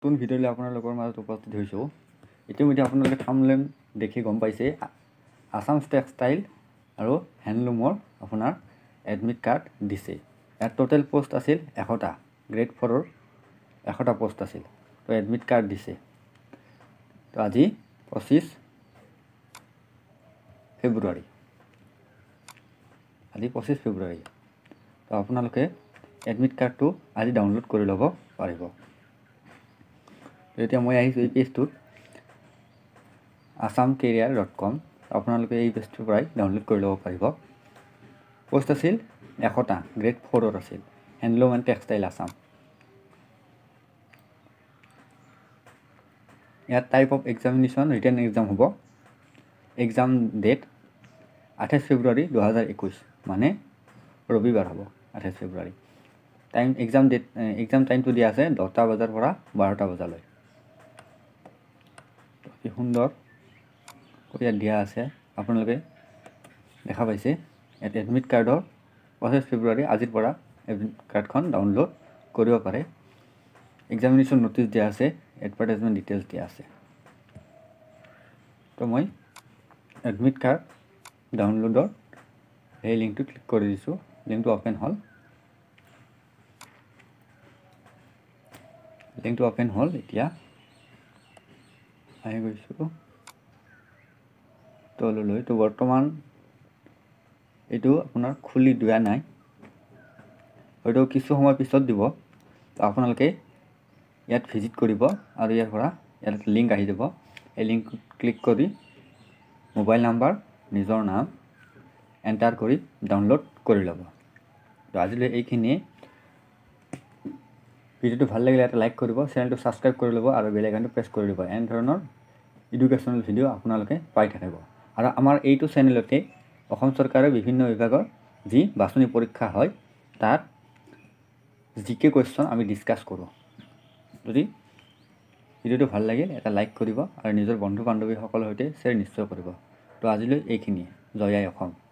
নতুন ভিডিঅ'লৈ আপোনালোকৰ মাজত উপস্থিত হৈছোঁ ইতিমধ্যে আপোনালোকে থাম থামলেম দেখি গম পাইছে আছাম টেক্সটাইল আৰু হেণ্ডলুমৰ আপোনাৰ এডমিট কাৰ্ড দিছে ইয়াৰ ট'টেল পষ্ট আছিল এশটা গ্ৰেড ফ'ৰৰ এশটা পষ্ট আছিল তো এডমিট কাৰ্ড দিছে তো আজি পঁচিছ ফেব্ৰুৱাৰী আজি পঁচিছ ফেব্ৰুৱাৰী তো আপোনালোকে এডমিট কাৰ্ডটো আজি ডাউনলোড কৰি ল'ব পাৰিব এতিয়া মই আহিছোঁ এই পেজটোত আছাম কেৰিয়াৰ ডট কম আপোনালোকে এই পেজটোৰ পৰাই ডাউনলোড কৰি ল'ব পাৰিব পোষ্ট আছিল এশটা গ্ৰেড ফ'ৰত আছিল হেণ্ডলুম এণ্ড টেক্সটাইল আছাম ইয়াত type of examination written exam হ'ব এক্সাম ডেট আঠাইছ ফেব্ৰুৱাৰী দুহেজাৰ একৈছ মানে ৰবিবাৰ হ'ব আঠাইছ ফেব্ৰুৱাৰী টাইম এক্সাম ডেট এক্সাম টাইমটো দিয়া আছে দহটা বজাৰ পৰা বাৰটা বজালৈ সুন্দৰ কৈ ইয়াত দিয়া আছে আপোনালোকে দেখা পাইছে ইয়াত এডমিট কাৰ্ডৰ পঁচিছ ফেব্ৰুৱাৰী আজিৰ পৰা এডমিট কাৰ্ডখন ডাউনলোড কৰিব পাৰে এক্সামিনেশ্যন নটিচ দিয়া আছে এডভাৰটাইজমেণ্ট ডিটেইলছ দিয়া আছে তো মই এডমিট কাৰ্ড ডাউনলোডৰ সেই লিংকটো ক্লিক কৰি দিছোঁ লিংকটো অ'পেন হ'ল লিংকটো অ'পেন হ'ল এতিয়া আহি গৈছোঁ তললৈ তো বৰ্তমান এইটো আপোনাৰ খুলি দিয়া নাই হয়তো কিছু সময় পিছত দিব আপোনালোকে ইয়াত ভিজিট কৰিব আৰু ইয়াৰ পৰা ইয়াত লিংক আহি যাব এই লিংক ক্লিক কৰি মোবাইল নাম্বাৰ নিজৰ নাম এণ্টাৰ কৰি ডাউনলোড কৰি ল'ব তো আজিলৈ এইখিনিয়ে ভিডিঅ'টো ভাল লাগিলে এটা লাইক কৰিব চেনেলটো ছাবস্ক্ৰাইব কৰি ল'ব আৰু বেলেগ এণ্ড প্ৰেছ কৰি দিব এনেধৰণৰ এডুকেশ্যনেল ভিডিঅ' আপোনালোকে পাই থাকিব আৰু আমাৰ এইটো চেনেলতে অসম চৰকাৰৰ বিভিন্ন বিভাগৰ যি বাছনি পৰীক্ষা হয় তাত জি কে কুৱেশ্যন আমি ডিছকাছ কৰোঁ যদি ভিডিঅ'টো ভাল লাগিল এটা লাইক কৰিব আৰু নিজৰ বন্ধু বান্ধৱীসকলৰ সৈতে শ্বেয়াৰ নিশ্চয় কৰিব তো আজিলৈ এইখিনিয়ে জয় আই অসম